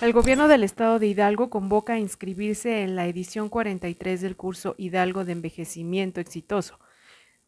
El gobierno del estado de Hidalgo convoca a inscribirse en la edición 43 del curso Hidalgo de Envejecimiento Exitoso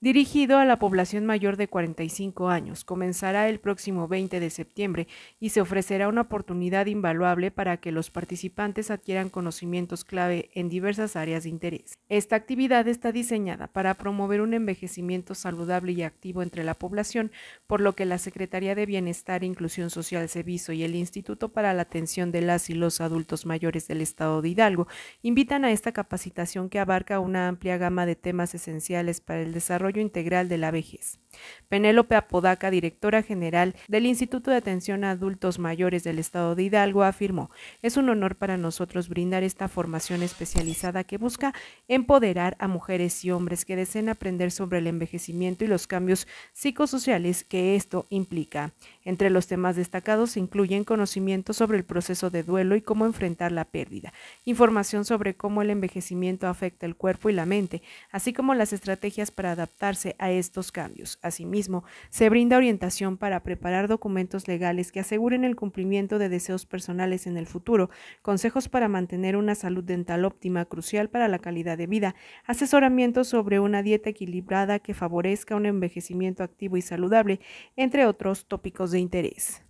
dirigido a la población mayor de 45 años. Comenzará el próximo 20 de septiembre y se ofrecerá una oportunidad invaluable para que los participantes adquieran conocimientos clave en diversas áreas de interés. Esta actividad está diseñada para promover un envejecimiento saludable y activo entre la población, por lo que la Secretaría de Bienestar e Inclusión Social Ceviso y el Instituto para la Atención de las y los Adultos Mayores del Estado de Hidalgo invitan a esta capacitación que abarca una amplia gama de temas esenciales para el desarrollo integral de la vejez. Penélope Apodaca, directora general del Instituto de Atención a Adultos Mayores del Estado de Hidalgo, afirmó, es un honor para nosotros brindar esta formación especializada que busca empoderar a mujeres y hombres que deseen aprender sobre el envejecimiento y los cambios psicosociales que esto implica. Entre los temas destacados se incluyen conocimiento sobre el proceso de duelo y cómo enfrentar la pérdida, información sobre cómo el envejecimiento afecta el cuerpo y la mente, así como las estrategias para adaptarse a estos cambios. Asimismo, se brinda orientación para preparar documentos legales que aseguren el cumplimiento de deseos personales en el futuro, consejos para mantener una salud dental óptima crucial para la calidad de vida, asesoramiento sobre una dieta equilibrada que favorezca un envejecimiento activo y saludable, entre otros tópicos de interés.